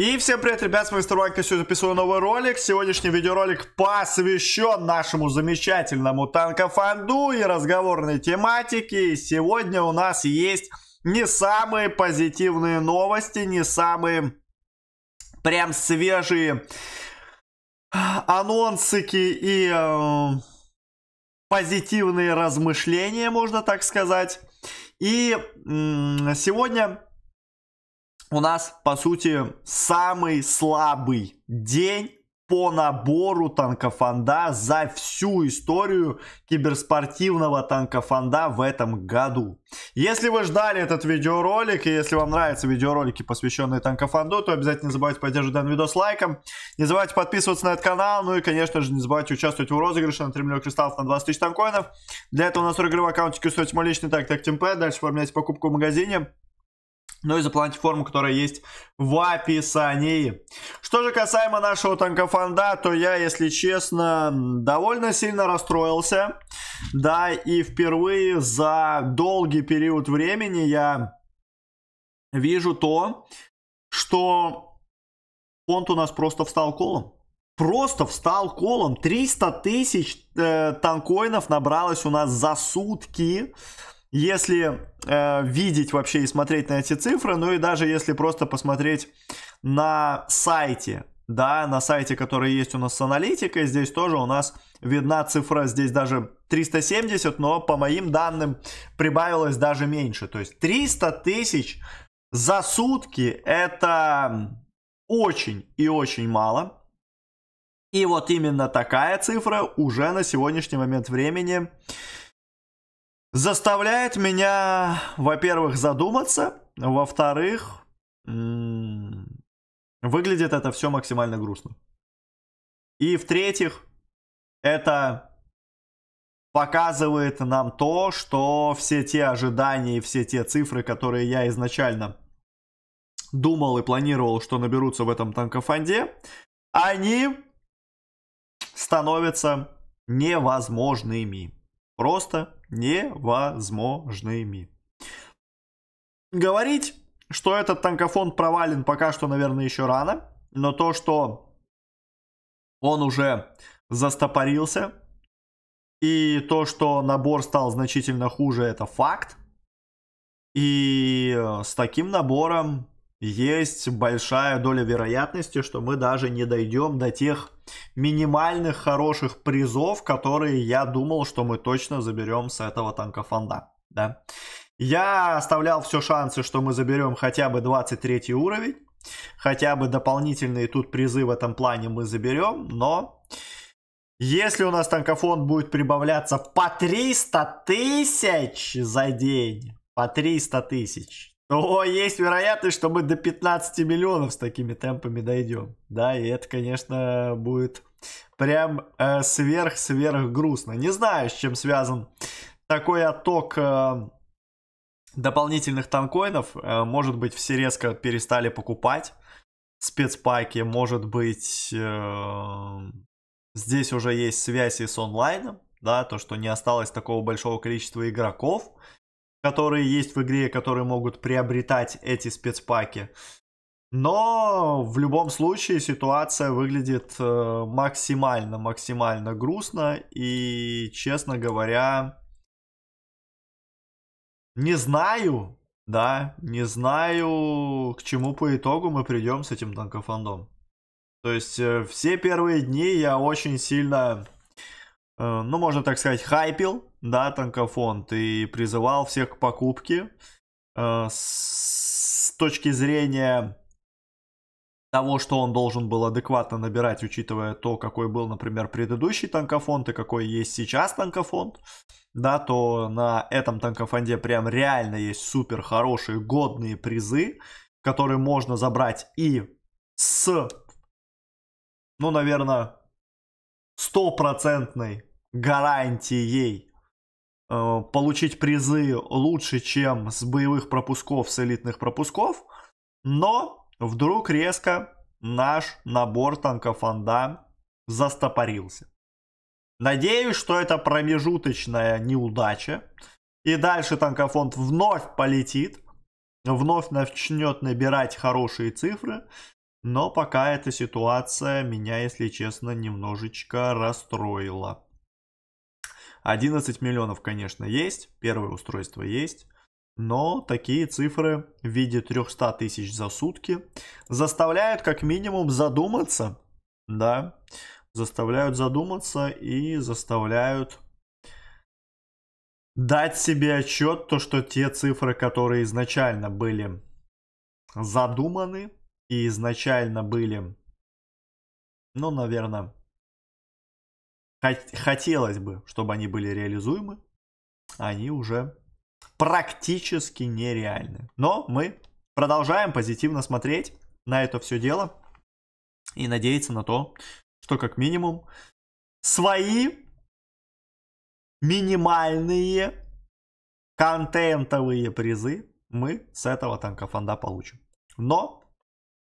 И всем привет, ребят, с вами Старванка, сегодня записываю новый ролик. Сегодняшний видеоролик посвящен нашему замечательному танкофанду и разговорной тематике. сегодня у нас есть не самые позитивные новости, не самые прям свежие анонсики и э, позитивные размышления, можно так сказать. И э, сегодня у нас, по сути, самый слабый день по набору танкофонда за всю историю киберспортивного танкофонда в этом году. Если вы ждали этот видеоролик, и если вам нравятся видеоролики, посвященные танкофонду, то обязательно не забывайте поддерживать данный видос лайком, не забывайте подписываться на этот канал, ну и, конечно же, не забывайте участвовать в розыгрыше на 3 миллиона кристаллов на 20 тысяч танкоинов. Для этого у нас в игровом аккаунте стоит мой личный так так темпе, дальше оформляйте покупку в магазине, но ну и за платформу, которая есть в описании. Что же касаемо нашего танкофанда, то я, если честно, довольно сильно расстроился. Да, и впервые за долгий период времени я вижу то, что фонд у нас просто встал колом. Просто встал колом. 300 тысяч э, танкоинов набралось у нас за сутки если э, видеть вообще и смотреть на эти цифры, ну и даже если просто посмотреть на сайте, да, на сайте, который есть у нас с аналитикой, здесь тоже у нас видна цифра, здесь даже 370, но по моим данным прибавилось даже меньше, то есть 300 тысяч за сутки это очень и очень мало. И вот именно такая цифра уже на сегодняшний момент времени э, заставляет меня, во-первых, задуматься, во-вторых, выглядит это все максимально грустно. И в-третьих, это показывает нам то, что все те ожидания и все те цифры, которые я изначально думал и планировал, что наберутся в этом танкофонде, они становятся невозможными. Просто невозможными. Говорить, что этот танкофон провален пока что, наверное, еще рано. Но то, что он уже застопорился, и то, что набор стал значительно хуже, это факт. И э, с таким набором есть большая доля вероятности, что мы даже не дойдем до тех минимальных хороших призов, которые я думал, что мы точно заберем с этого танкофонда. Да? Я оставлял все шансы, что мы заберем хотя бы 23 уровень. Хотя бы дополнительные тут призы в этом плане мы заберем, но... Если у нас танкофон будет прибавляться по 300 тысяч за день, по 300 тысяч, но есть вероятность, что мы до 15 миллионов с такими темпами дойдем. Да, и это, конечно, будет прям э, сверх-сверх грустно. Не знаю, с чем связан такой отток э, дополнительных танкоинов. Э, может быть, все резко перестали покупать спецпаки. Может быть, э, здесь уже есть связь и с онлайном. Да, то, что не осталось такого большого количества игроков которые есть в игре, которые могут приобретать эти спецпаки. Но в любом случае ситуация выглядит максимально-максимально э, грустно и, честно говоря, не знаю, да, не знаю, к чему по итогу мы придем с этим танкофандом. То есть э, все первые дни я очень сильно Э, ну, можно так сказать, хайпил, да, танкофонд и призывал всех к покупке э, с точки зрения того, что он должен был адекватно набирать, учитывая то, какой был, например, предыдущий танкофонд и какой есть сейчас танкофонд, да, то на этом танкофонде прям реально есть супер хорошие годные призы, которые можно забрать и с, ну, наверное, стопроцентной гарантией э, получить призы лучше, чем с боевых пропусков, с элитных пропусков. Но вдруг резко наш набор танков Андам застопорился. Надеюсь, что это промежуточная неудача. И дальше танкофонд вновь полетит, вновь начнет набирать хорошие цифры. Но пока эта ситуация меня, если честно, немножечко расстроила. 11 миллионов, конечно, есть, первое устройство есть, но такие цифры в виде 300 тысяч за сутки заставляют как минимум задуматься, да, заставляют задуматься и заставляют дать себе отчет, то что те цифры, которые изначально были задуманы и изначально были, ну, наверное, хотелось бы, чтобы они были реализуемы, а они уже практически нереальны. Но мы продолжаем позитивно смотреть на это все дело и надеяться на то, что как минимум свои минимальные контентовые призы мы с этого танкофонда получим. Но,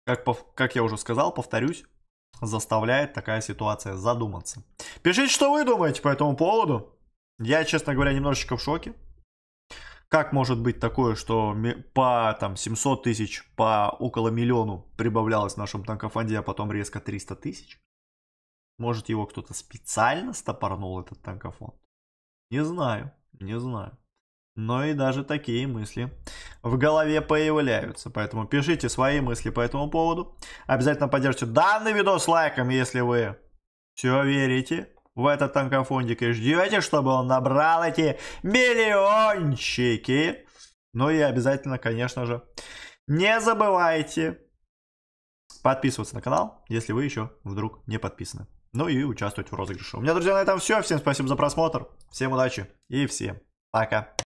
как, как я уже сказал, повторюсь, заставляет такая ситуация задуматься. Пишите, что вы думаете по этому поводу. Я, честно говоря, немножечко в шоке. Как может быть такое, что по там, 700 тысяч, по около миллиону прибавлялось в нашем танкофонде, а потом резко 300 тысяч? Может, его кто-то специально стопорнул, этот танкофонд? Не знаю, не знаю но и даже такие мысли в голове появляются. Поэтому пишите свои мысли по этому поводу. Обязательно поддержите данный видос лайком, если вы все верите в этот танкофондик и ждете, чтобы он набрал эти миллиончики. Ну и обязательно, конечно же, не забывайте подписываться на канал, если вы еще вдруг не подписаны. Ну и участвовать в розыгрыше. У меня, друзья, на этом все. Всем спасибо за просмотр. Всем удачи и всем пока.